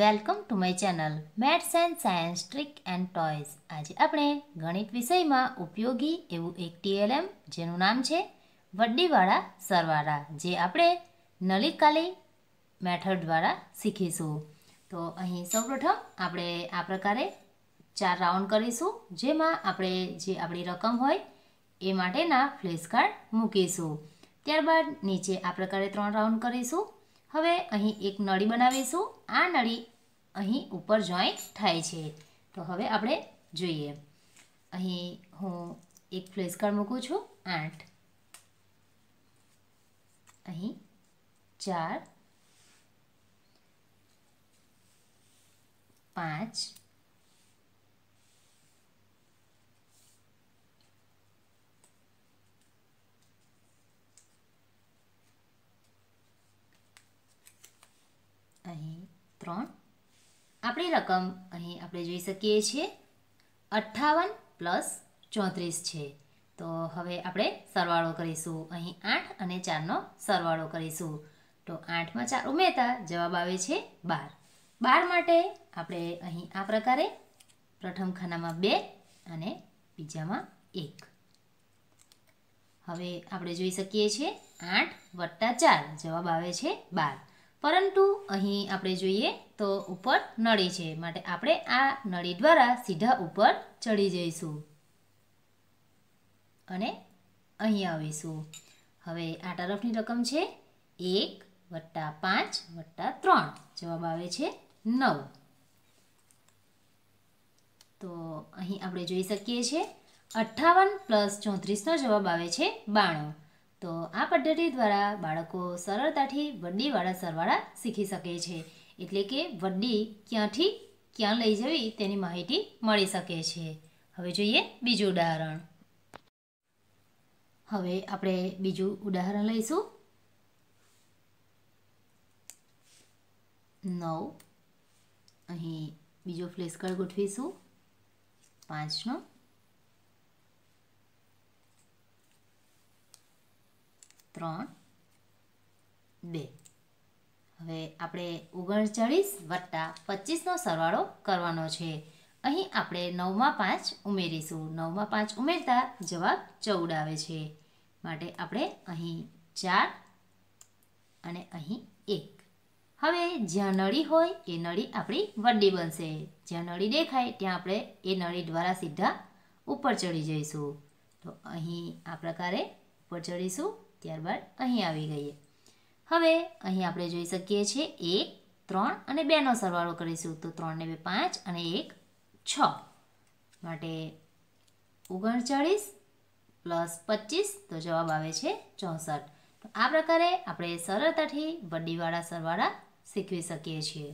welcome to my channel maths and science trick and toys આજે આપણે ગણિત વિષયમાં ઉપયોગી એવું એક ટીએલએમ જેનું નામ છે વડ્ડીવાળા સરવાળા જે આપણે નલિકાલી મેથડ દ્વારા શીખીશું તો અહીં સૌપ્રથમ આપણે આ પ્રકારે ચાર રાઉન્ડ કરીશું જેમાં આપણે જે આપણી રકમ હોય એ માટેના ફ્લેશ કાર્ડ મૂકીશું ત્યારબાદ નીચે આ પ્રકારે ત્રણ રાઉન્ડ કરીશું હવે અહીં એક નળી બનાવીશું આ નળી અહીં ઉપર જોઈન્ટ થાય છે તો હવે આપણે જોઈએ અહીં હું એક ફ્લેશકાર્ડ મૂકું છું આઠ અહીં ચાર પાંચ ત્રણ આપણી રકમ અહીં આપણે જોઈ શકીએ છીએ અઠ્ઠાવન પ્લસ ચોત્રીસ છે તો હવે આપણે સરવાળો કરીશું અહીં આઠ અને ચારનો સરવાળો કરીશું તો આઠમાં ચાર ઉમેરતા જવાબ આવે છે બાર બાર માટે આપણે અહીં આ પ્રકારે પ્રથમ ખાનામાં બે અને બીજામાં એક હવે આપણે જોઈ શકીએ છીએ આઠ વત્તા ચાર જવાબ આવે છે બાર પરંતુ અહીં આપણે જોઈએ તો ઉપર નળી છે માટે આપણે આ નળી દ્વારા સીધા ઉપર ચડી જઈશું અને અહીં આવીશું હવે આ તરફની રકમ છે એક વત્તા પાંચ વત્તા ત્રણ જવાબ આવે છે નવ તો અહીં આપણે જોઈ શકીએ છીએ અઠ્ઠાવન પ્લસ ચોત્રીસનો જવાબ આવે છે બાણું તો આ પદ્ધતિ દ્વારા બાળકો સરળતાથી વડ્ડીવાળા સરવાળા શીખી શકે છે એટલે કે વડ્ડી ક્યાંથી ક્યાં લઈ જવી તેની માહિતી મળી શકે છે હવે જોઈએ બીજું ઉદાહરણ હવે આપણે બીજું ઉદાહરણ લઈશું નવ અહીં બીજો ફ્લેશકાર્ડ ગોઠવીશું પાંચનો ત્રણ બે હવે આપણે ઓગણચાળીસ વત્તા પચીસનો સરવાળો કરવાનો છે અહીં આપણે નવમાં પાંચ ઉમેરીશું નવમાં પાંચ ઉમેરતા જવાબ ચૌદ આવે છે માટે આપણે અહીં ચાર અને અહીં એક હવે જ્યાં નળી હોય એ નળી આપણી વડ્ડી બનશે જ્યાં નળી દેખાય ત્યાં આપણે એ નળી દ્વારા સીધા ઉપર ચડી જઈશું તો અહીં આ પ્રકારે ઉપર ચડીશું ત્યારબાદ અહીં આવી ગઈએ હવે અહીં આપણે જોઈ શકીએ છીએ એક ત્રણ અને બેનો સરવાળો કરીશું તો ત્રણને બે પાંચ અને એક છ માટે ઓગણચાળીસ પ્લસ પચીસ તો જવાબ આવે છે ચોસઠ આ પ્રકારે આપણે સરળતાથી વડ્ડીવાળા સરવાળા શીખવી શકીએ છીએ